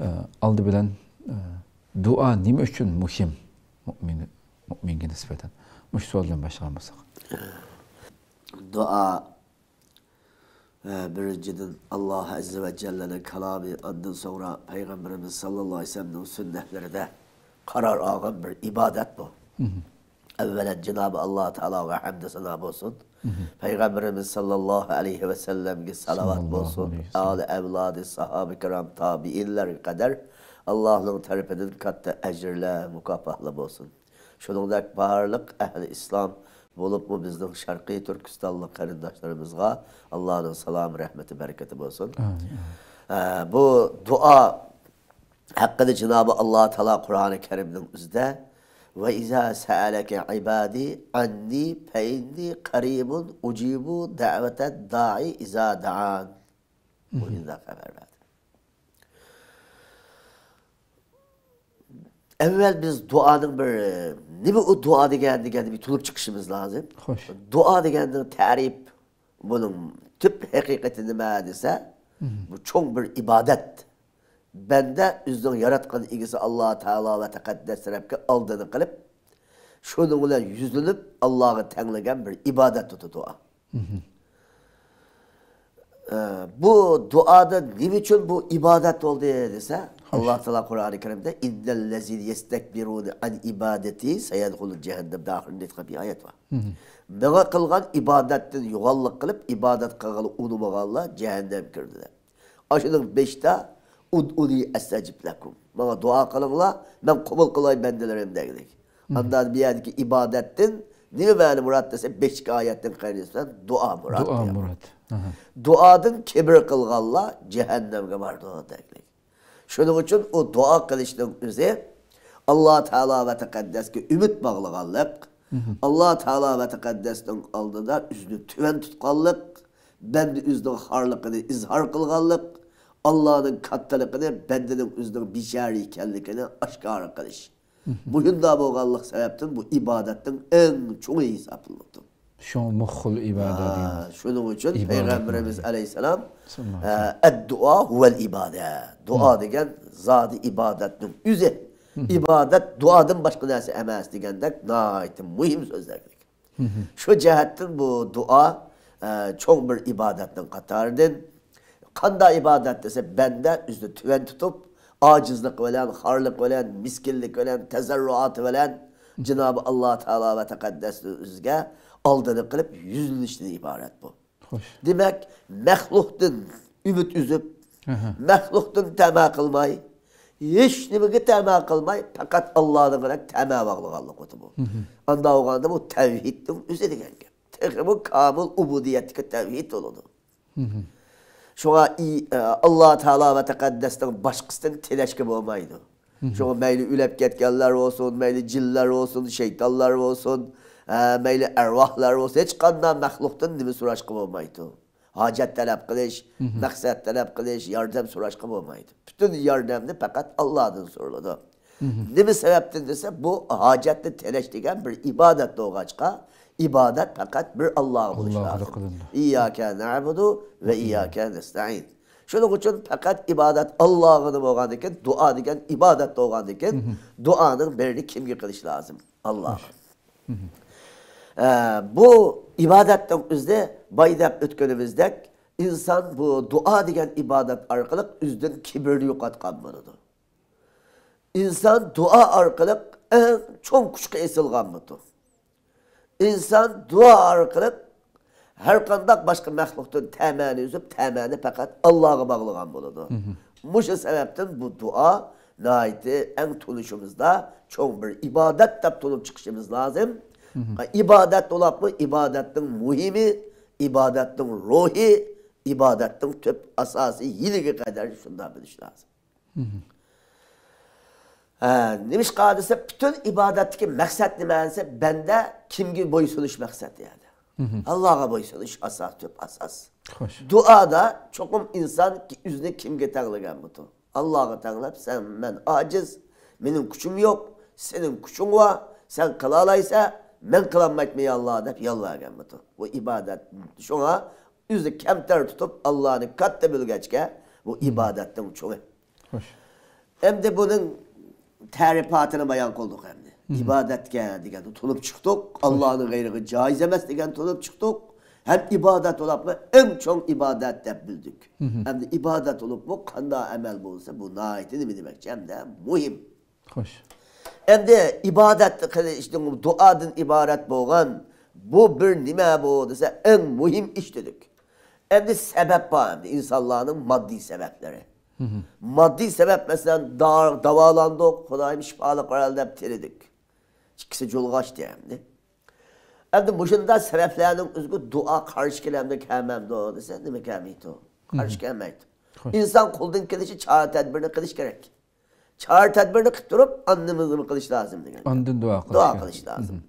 Ee, aldı bilen e, dua nima uchun muhim mo'min mo'minga nisbatan mush savol Dua e, boshlamoqsak Allah azze ve celle'nin kalami jallani sonra undan sallallahu aleyhi sallallohu alayhi vasallamning sunnatlarida qaror olgan bir ibodat bu Evvelen Cenab-ı allah Teala'ya hamd selam olsun. Hı hı. Peygamberimiz sallallahu aleyhi ve sellem salavat olsun. Ali evladı, sahabe-i kiram, tabi'inler kadar Allah'ın terpedin katta ecirle mukafahlı olsun. da bağırlık ehli İslam bulup bu bizim Şarkı Türkistanlı kardeşlerimizle Allah'ın selamı, rahmeti, bereketi olsun. Ee, bu dua hakkında Cenab-ı allah Teala Kur'an-ı Kerim'in üzerinde ve izâ sâleke ibâdî anni fe inni karîmun ucibu davete da'i izâ da'an. Bu yüzden haber verdi. Evvel biz duanın bir, ne bu dua geldi geldi bir tulup çıkışımız lazım. Hoş. Dua geldi tarif bunun tüp hakikati ne bu çok bir ibadet bende o'zining yaratkan egasi alloh Teala ve taqaddas tarafga oldini qilib shuning bilan yuzlanib allohga tanglagan bir ibodat o'ti duo ee, bu duoda nima uchun bu ibadet oldu ibodat bo'ldi desa alloh taolo qur'oni karimda an ibadati jahannam oyat bor manga qilgan ibodatdan yo'g'onlik qilib ibodat qilg'ili unmaganlar jahannam kirdi ana shuning beshta Ud'uni estecib lekum. Bana dua la. ben kubul kılayım bendelerim dedik. Andan bir yerdeki ibadettin, Niye böyle murat dese, beş ayetten kaynısından dua murat. Dua murat. Duadın kibir kılgalla cehennemge mardu dedik. Şunun için o dua kılışının üzeri Allah Teala ve ki ümit bağlıqanlıq, Allah Teala ve Tekaddesin aldığında üzünü tüven tutqanlıq, ben de üzünün harlıqını izhar kılganlıq, Allah'ın katları kadar bendenin üzerine bir şerri kendikine aşk arkadaş. Bugün de bu Allah sebepten bu ibadetin en çok iyi hesaplıdır. Şu muhul ibadet. Şunun için Peygamberimiz Aleyhisselam e, Eddua dua huvel ibadet." Dua degen zadi ibadetin üzü. İbadet duadın başka neyse emez digendek naitin mühim sözlerdik. Şu cehettin bu dua e, çok bir ibadetin katardın. Kanda ibadet dese bende üstü tüven tutup acizlik velen, harlık velen, miskillik velen, tezerruat velen Cenab-ı Allah Teala ve Tekaddes üzge aldığını kılıp yüzlenişten ibaret bu. Hoş. Demek mehluhtun ümit üzüp, mehluhtun tema kılmayı, hiç nimege tema kılmay, fakat Allah'ın kadar tema bağlıganlık otu bu. Anda o kadar bu tevhidin üzeri genge. Tekrar bu kamil ubudiyetki tevhid olunu. Şoğa e, Allah Teala ve Tekaddesten başkasından teleşki olmaydı. Şoğa meyli ülep ketkenler olsun, meyli ciller olsun, şeytanlar olsun, e, meyli ervahlar olsun. Hiç kandan mehluktan nimi suraşkı olmaydı. Hacet talep kılış, maksat talep kılış, yardım suraşkı olmaydı. Bütün yardımını fakat Allah'dan soruldu. Nimi sebepten dese bu hacetli teleş degen bir ibadet doğaçka ibadet fakat bir Allah'a buluş lazım. İyyâke na'budu ve iyyâke nesta'in. Şunun için fakat ibadet Allah'ını boğan diken, dua diken, ibadet doğan diken, duanın birini kim kılış lazım. Allah. ee, bu ibadetten üzde baydap ötkönümüzdek insan bu dua diken ibadet arkalık üzdün kibirli yukatkan bunudur. İnsan dua arkalık en çok küçük esilgan budur. İnsan dua arqılıb hər qandaq başqa məxluqdan təməni üzüb, təməni fəqət Allah'a bağlıqan buludu. Muşa səbəbdən bu dua naiti ən tunuşumuzda çox bir ibadət də tunub çıxışımız lazım. ibadət olab mı? İbadətin mühimi, ibadətin ruhi, ibadətin tüp əsası yiliqə qədər şundan biliş lazım. Hı -hı. nemish desa butun ibodatniki maqsad bende kim banda boyu bo'ysunish maqsadi yani. allohga bo'ysunish asos ko'p asos xo'sh duoda cho'qim inson o'zini kim getirilir bu allohga Allah'a san sen ben aciz benim kuşum yok senin kuşun var sen olaysan ben qilolmayman mı olloh deb yolvorgan butun bu bu ibodat shunga o'zini kamtar tutib allohni katta bilgachga bu ibodatning cho'ngi xo'sh de bunun tərifatını bayan kolduk qolduq əmni. İbadətgə digən tutulub çıktık Allahın qeyriqi caiz eməz digən çıktık. Hem ibadet olup olubmu, ən çox ibadət də bildik. Həm də ibadət olubmu, qanda əməl bolsa, bu naiti mi demek ki, həm də mühim. Xoş. Həm də ibadət, işte, duadın ibaret boğan, bu bir nimə bu, en muhim iş dedik. Hem de sebep var, həm də insanların maddi sebepleri. Maddi sebep mesela da, davalandık. Kudayım şifalı paralelde bitirdik. İkisi yol kaçtı hem de. Hem boşunda sebeplerinin üzgü dua karşı gelemdik hemen doğdu. Sen de mi gelmeydi o? Karşı gelmeydi. İnsan kuldun kılışı çağrı tedbirini kılıç gerek. Çağrı tedbirini kıttırıp annemizi kılıç lazım. Yani. Andın dua kılıç. Dua kılıç lazım.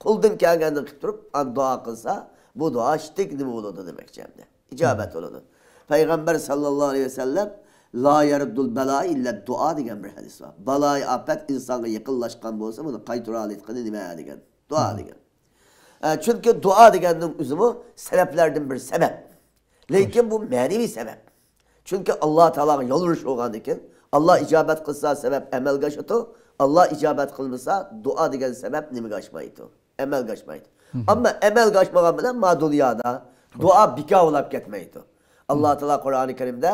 Kuldun hı. Kuldan kendini kıttırıp an dua kılsa bu dua şiddik gibi olurdu demek Cem'de. İcabet olurdu. Peygamber sallallahu aleyhi ve sellem La yerdul bela illa dua degan bir hadis bor baloi ofat insonga yaqinlashgan bo'lsa buni qaytara oladigan nima dua duo hmm. degan chunki e, duo deganning o'zimi sabablardan bir sebep. Lakin bu ma'naviy sabab chunki alloh taologa yolvurish bo'lgan ekan alloh ijobat qilsa sabab amalga oshadi alloh ijobat qilmasa duo degan sabab nimaga oshmaydi amalga oshmaydi ammo amalga oshmagan bilan ma dunyoda duo bekovlab ketmaydi alloh Kur'an-ı Kerim'de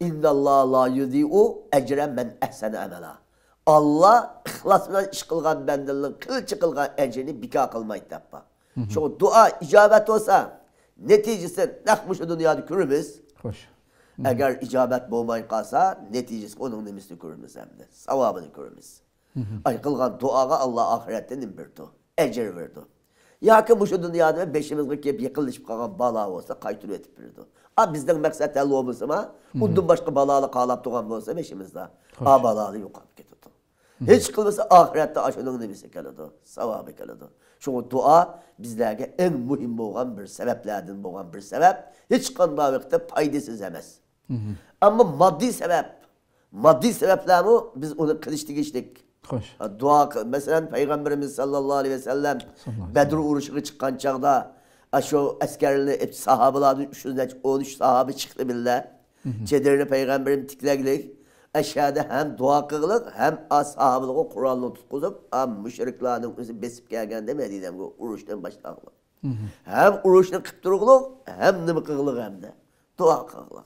İnnallâh la yudî'u ecren men ehsene emela. Allah ihlas bilan ish qilgan bandaning qilchi qilgan ajrini bikor qilmaydi debdi shu duo ijobat bo'lsa natijasi naq shu dunyoda ko'ramiz xo'sh agar ijobat bo'lmay qolsa natijasi uning nimasini ko'ramiz hamda savobini ko'ramiz ay qilgan duoga alloh oxiratda nim berdi ajr berdi yoki shu dunyoda beshimizga kelib yiqilishib qolgan balo bo'lsa qaytirib aytib berdi Ha bizden məqsəd əlli olmasın ha. Bundan başka balalı qalab doğan bolsa beşimizdə. Ha balalı yoxab getdi. Heç qılmasa axirətdə aşının nimisi gəlidir, savabı gəlidir. Şunu dua bizlərə ən mühim olan bir səbəblərdən olan bir sebep hiç qanda vaxtda faydasız emas. Amma maddi sebep, maddi səbəblər biz onu qilishdik işdik. Xo'sh. Dua, masalan, payg'ambarimiz sallallohu alayhi vasallam bedru urushiga chiqqan chog'da Aşo askerli sahabaların üçünden 13 sahabe çıktı bile. Çedirini peygamberim tikleglik. Aşağıda hem dua kılık hem az sahabalığı Kur'an'la tutkuzuk. am müşriklerin bizi besip gelgen demediğim bu uruştan başlanmak. Hem uruşunu kıptırıklık hem nimi kılık hem de. Dua kılık.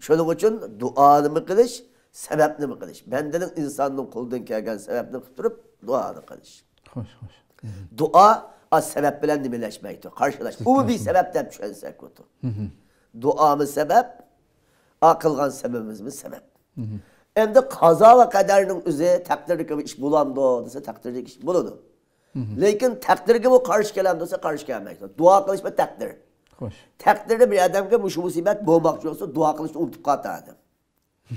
Şunun için duanı mı kılıç, sebepni mi kılıç. Bendenin insanın kuldan gelgen sebepni kıptırıp duanı kılıç. Hoş hoş. Dua az sebep bilen de birleşmektir. Karşılaş. Bu bir sebep sebepten düşen sekutu. Dua mı sebep? Akılgan sebebimiz mi sebep? Hem de kaza ve kaderinin üzeri takdirlik iş bulandı da dese takdirlik iş buludu. Lakin takdirge bu karşı gelen dese karşı gelmektir. Dua kılış ve takdir. Hoş. Takdirde bir adamga bu musibet boğmak olsa dua kılışını unutup katı adam.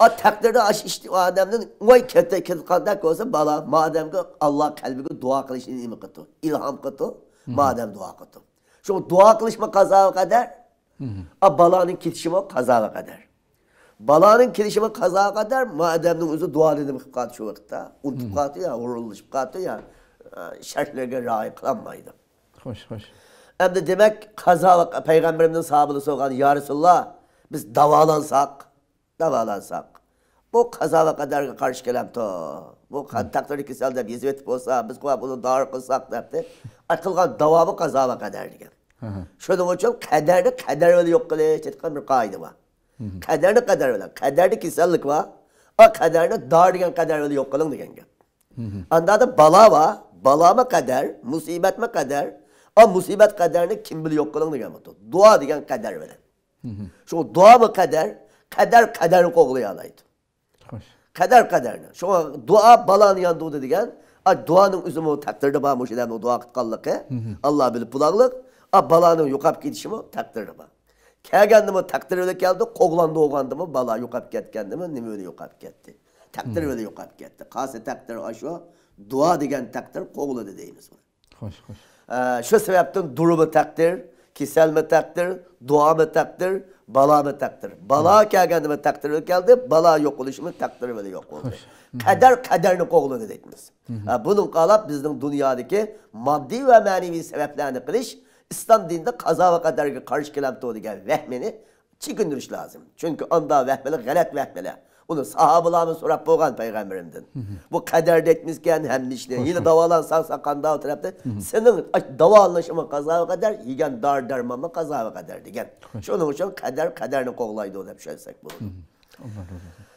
A takdirde aş işte o adamın oy kötü kötü kandak olsa bala madem ki Allah kalbi dua kılışını ilmi kıtı. İlham kıtı. Madem dua kıtı. Şu dua kılışma kaza kadar. A balanın kitişimi kaza kadar. Balanın kilişimi kaza kadar mademnin özü dua dedim kıpkatı şu vakitte. Unutup katı ya, vurulup katı ya. E, Şartlarına rahi kılanmaydı. Hoş, hoş. Hem de demek kaza Peygamberimizin sahabını sokan Ya Resulullah biz davalansak, davalansak. Bu kazava kadar karşı kelam to. Bu takdir kesildi, biz vetip olsa, biz kuva bunu dağır kılsak derdi. Akılgan davamı kazava kadar diye. Şunun için kaderini kader öyle yok kılış, Çetkan bir kaydı var. Kaderini kader öyle, kaderini kesillik var. O kaderini dağır diye kader öyle yok kılın diye. Anda da bala var, bala mı kader, musibet mi kader, o musibet kaderini kim biliyor kılın diye. Dua diye kader öyle. Şu dua mı kader, kader Kader kaderni qo'g'layalaydi qadar qadarni shunga duo balani yanduğu degan duoning o'zimi taqdirida bor o dua duo qilganligi Allah bilib bulanliq a balani yo'qolib ketishimi taqdirida bor kelgandimi taqdir bilan keldi qo'g'landi o'g'landimi bala yo'qolib ketgandimi nima bilan yo'qolib ketdi taqdir bilan yo'qolib ketdi qaysi taqdir shu duo degan taqdir qo'g'ladi deymiz xo'sh xo'sh ee, shu sababdan durumi taqdir kasalmi taqdir duomi taqdir Balamı takdir. Bala kelgendime takdir geldi, bala yok oluşumu takdir böyle yok oldu. Kader kaderini koğulunu dediniz. Bunun kalap bizim dünyadaki maddi ve manevi sebeplerini kılış, İslam dininde kaza ve kaderge karşı kelam doğdu gel vehmeni çıkındırış lazım. Çünkü onda vehmeli, galet vehmeli. Bunu sahabalarımız sorup boğan peygamberimden. Bu kaderde etmişken hem işte yine davalan davalansan sakan dava tarafta senin davalanışımın kazağı kader, yigen dar darmama kazağı kadar degen. Şunun için kader kaderini kollaydı o hep şöyle bu. Allah razı olsun.